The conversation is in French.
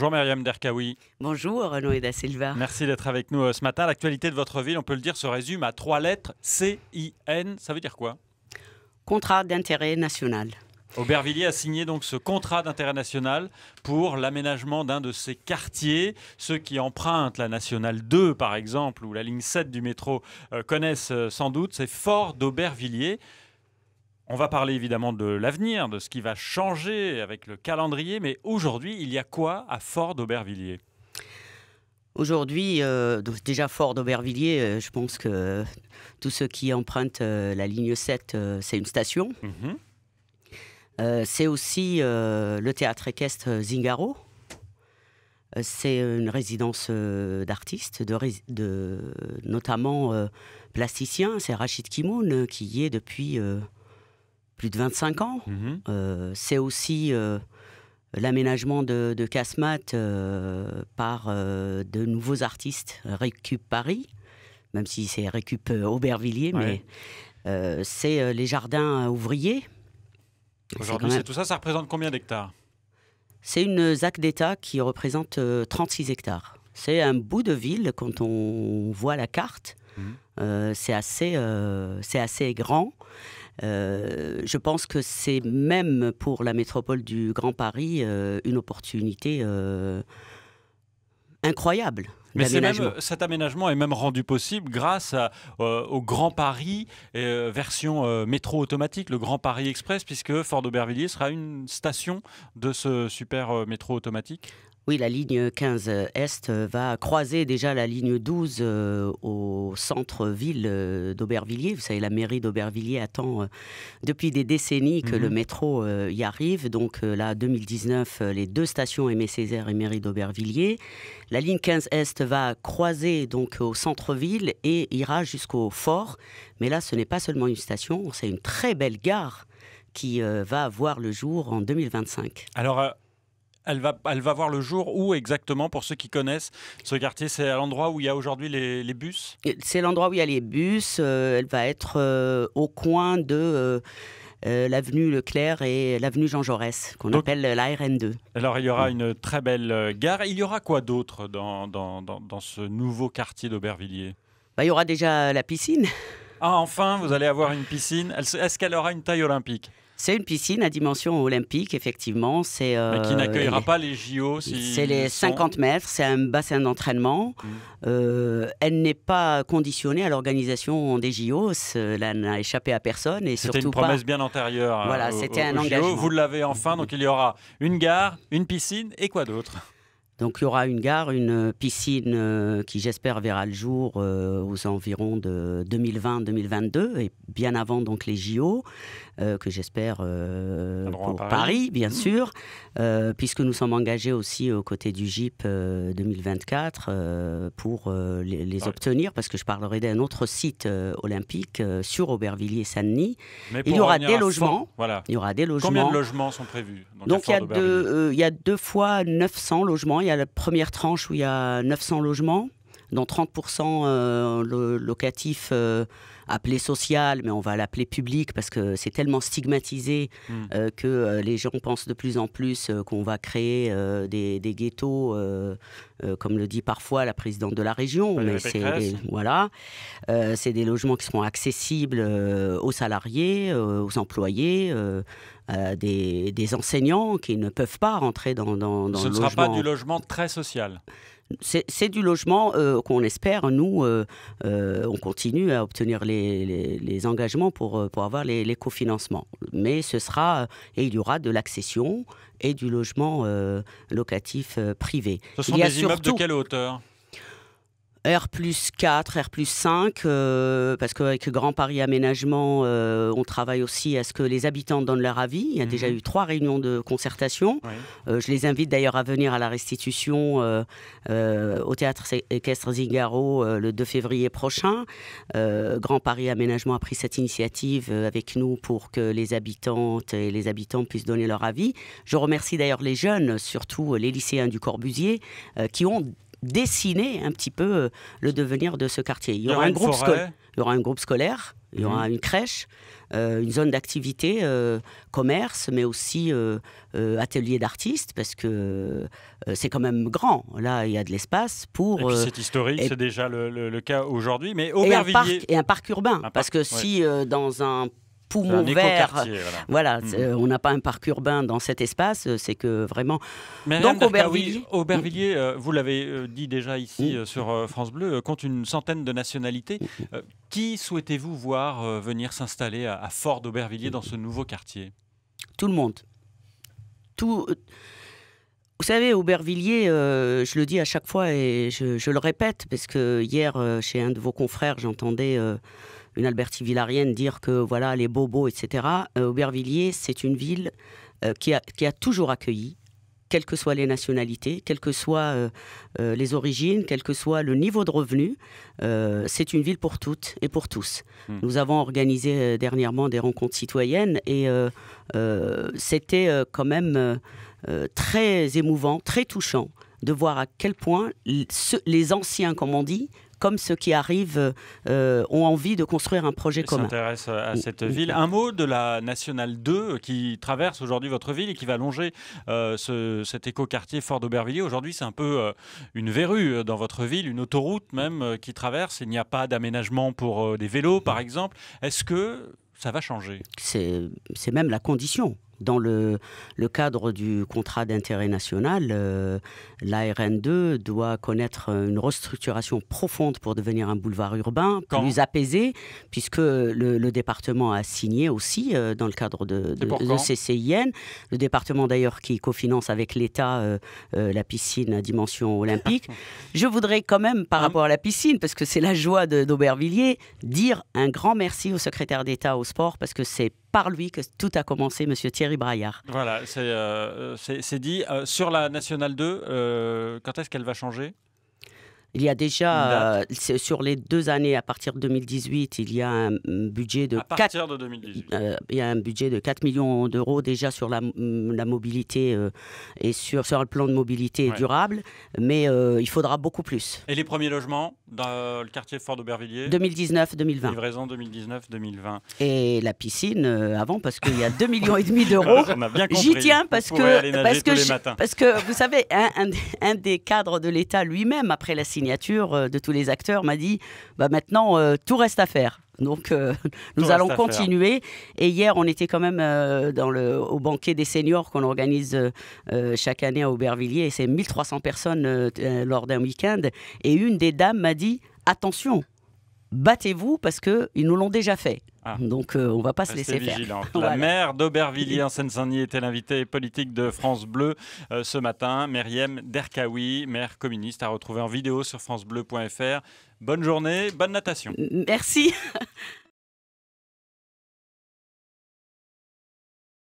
Bonjour Myriam Derkaoui. Bonjour Renaud Da Silva. Merci d'être avec nous euh, ce matin. L'actualité de votre ville, on peut le dire, se résume à trois lettres C-I-N. Ça veut dire quoi Contrat d'intérêt national. Aubervilliers a signé donc ce contrat d'intérêt national pour l'aménagement d'un de ses quartiers. Ceux qui empruntent la nationale 2, par exemple, ou la ligne 7 du métro, euh, connaissent euh, sans doute. ces forts d'Aubervilliers. On va parler évidemment de l'avenir, de ce qui va changer avec le calendrier, mais aujourd'hui, il y a quoi à Fort d'Aubervilliers Aujourd'hui, euh, déjà Fort d'Aubervilliers, euh, je pense que tous ceux qui empruntent euh, la ligne 7, c'est une station. Mhm. c'est aussi le théâtre équestre Zingaro. C'est une résidence d'artistes, de, notamment plasticien. C'est Rachid Kimoun qui y est depuis plus de 25 ans. Mhm. Euh, c'est aussi euh, l'aménagement de, de euh, par de nouveaux artistes, Récup Paris, même si c'est Récup Aubervilliers, mais c'est les jardins ouvriers. Aujourd'hui, c'est tout ça, ça représente combien d'hectares C'est une ZAC d'État qui représente 36 hectares. C'est un bout de ville quand on voit la carte. Mhm. c'est assez, assez grand. Euh, je pense que c'est même pour la métropole du Grand Paris euh, une opportunité euh, incroyable. Mais cet aménagement est même rendu possible grâce au Grand Paris version métro automatique, le Grand Paris Express, puisque Fort d'Aubervilliers sera une station de ce super métro automatique. Oui, la ligne 15 Est euh, va croiser déjà la ligne 12 euh, au centre-ville euh, d'Aubervilliers. Vous savez, la mairie d'Aubervilliers attend depuis des décennies que le mhm. métro y arrive. Donc là, 2019, les deux stations Aimé Césaire et mairie d'Aubervilliers. La ligne 15 Est va croiser donc au centre-ville et ira jusqu'au fort. Mais là, ce n'est pas seulement une station, c'est une très belle gare qui va voir le jour en 2025. Alors, elle va, elle va voir le jour où exactement, pour ceux qui connaissent ce quartier C'est à l'endroit où il y a aujourd'hui les, bus C'est l'endroit où il y a les bus. Euh, elle va être euh, au coin de... Euh, l'avenue Leclerc et l'avenue Jean Jaurès, qu'on appelle la RN2. Alors il y aura une très belle gare. Il y aura quoi d'autre dans, ce nouveau quartier d'Aubervilliers bah, Il y aura déjà la piscine. Ah enfin, vous allez avoir une piscine. Est-ce qu'elle aura une taille olympique c'est une piscine à dimension olympique, effectivement. C'est euh, qui n'accueillera pas les JO. c'est les 50 mètres. C'est un bassin d'entraînement. Mmh. Euh, elle n'est pas conditionnée à l'organisation des JO. Cela n'a échappé à personne et surtout une promesse bien antérieure. Voilà, euh, c'était un engagement. Vous l'avez enfin. Donc il y aura une gare, une piscine et quoi d'autre donc il y aura une gare, une euh, piscine euh, qui j'espère verra le jour euh, aux environs de 2020-2022 et bien avant donc les JO que j'espère pour Paris. bien mmh. sûr, puisque nous sommes engagés aussi aux côtés du GIP 2024 pour les, obtenir parce que je parlerai d'un autre site olympique sur Aubervilliers-Saint-Denis. Il y aura des logements. voilà. Il y aura des logements. Combien de logements sont prévus Donc il y a deux il y a deux fois 900 logements il y a la première tranche où il y a 900 logements dont 30% le locatif euh, appelé social, mais on va l'appeler public parce que c'est tellement stigmatisé hmm. euh, que euh, les gens pensent de plus en plus qu'on va créer des, ghettos, comme le dit parfois la présidente de la région. mais c'est des, voilà, c'est des logements qui seront accessibles aux salariés, aux employés. Des, enseignants qui ne peuvent pas rentrer dans, le logement. Ce ne sera pas du logement très social c'est du logement euh, qu'on espère, nous, euh, euh, on continue à obtenir les, engagements pour, avoir les, cofinancements. Mais ce sera, et il y aura de l'accession et du logement locatif privé. Ce sont des de quelle hauteur R plus 4, R plus 5, euh, parce qu'avec Grand Paris Aménagement, euh, on travaille aussi à ce que les habitants donnent leur avis. Il y a déjà mhm. eu trois réunions de concertation. Euh, je les invite d'ailleurs à venir à la restitution au théâtre équestre Zingaro le 2 février prochain. Grand Paris Aménagement a pris cette initiative avec nous pour que les habitantes et les habitants puissent donner leur avis. Je remercie d'ailleurs les jeunes, surtout les lycéens du Corbusier, qui ont dessiner un petit peu euh, le devenir de ce quartier. Il y, aura, un groupe scolaire, il y aura un groupe scolaire, il y aura mhm. une crèche, euh, une zone d'activité, euh, commerce, mais aussi atelier d'artistes, parce que c'est quand même grand. Là, il y a de l'espace pour. c'est historique, c'est déjà le, cas aujourd'hui, mais au Et un parc, et un parc urbain, parce que si dans un vert. Voilà, mhm. euh, on n'a pas un parc urbain dans cet espace, euh, c'est que vraiment. Mais Donc Aubervilliers, euh, vous l'avez dit déjà ici mhm. sur France Bleu, compte une centaine de nationalités. Mhm. qui souhaitez-vous voir venir s'installer à, Fort d'Aubervilliers dans ce nouveau quartier Tout le monde. Tout. Vous savez, Aubervilliers, je le dis à chaque fois et je, le répète, parce que hier, chez un de vos confrères, j'entendais une Alberti Villarienne dire que voilà les bobos, etc. Euh, Aubervilliers, c'est une ville euh, qui a, toujours accueilli quelles que soient les nationalités, quelles que soient euh, les origines, quel que soit le niveau de revenu, c'est une ville pour toutes et pour tous. Hmm. Nous avons organisé dernièrement des rencontres citoyennes et c'était quand même très émouvant, très touchant de voir à quel point les anciens, comme on dit, comme ceux qui arrivent euh, ont envie de construire un projet Ils commun. s'intéresse à cette ville. Un mot de la Nationale 2 euh, qui traverse aujourd'hui votre ville et qui va longer euh, ce, cet écoquartier Fort d'Aubervilliers. Aujourd'hui, c'est un peu euh, une verrue dans votre ville, une autoroute même qui traverse. Il n'y a pas d'aménagement pour des vélos, par exemple. Est-ce que ça va changer C'est même la condition. Dans le, cadre du contrat d'intérêt national, euh, l'ARN2 doit connaître une restructuration profonde pour devenir un boulevard urbain, plus apaisé, puisque le, département a signé aussi euh, dans le cadre de, de, Le département d'ailleurs qui cofinance avec l'État euh, la piscine à dimension olympique. Je voudrais quand même, par hein rapport à la piscine, parce que c'est la joie d'Aubervilliers, dire un grand merci au secrétaire d'État au sport, parce que c'est par lui que tout a commencé, monsieur Thierry Braillard. Voilà, c'est euh, dit. Euh, sur la Nationale 2, euh, quand est-ce qu'elle va changer il y a déjà, euh, sur les deux années, à partir de 2018, il y a un budget de, 4, euh, il y a un budget de 4 millions d'euros déjà sur la, mm, mobilité euh, et sur, le plan de mobilité durable, mais il faudra beaucoup plus. Et les premiers logements dans le quartier Fort d'Aubervilliers 2019-2020. Livraison 2019-2020. Et la piscine avant, parce qu'il y a 2 millions et demi d'euros. J'y tiens parce que, parce, que parce que vous savez, un, un, un des cadres de l'État lui-même, après la signature euh, de tous les acteurs, m'a dit bah, maintenant, euh, tout reste à faire. Donc, euh, nous allons continuer. Et hier, on était quand même dans le, au banquet des seniors qu'on organise chaque année à Aubervilliers. Et c'est 1300 personnes lors d'un week-end. Et une des dames m'a dit Attention, battez-vous parce qu'ils nous l'ont déjà fait. Ah. Donc on euh, on va pas se laisser faire. La maire d'Aubervilliers en Seine-Saint-Denis était l'invitée politique de France Bleu euh, ce matin. Meriem Derkaoui, maire communiste, à retrouver en vidéo sur francebleu.fr. Bonne journée, bonne natation. Merci.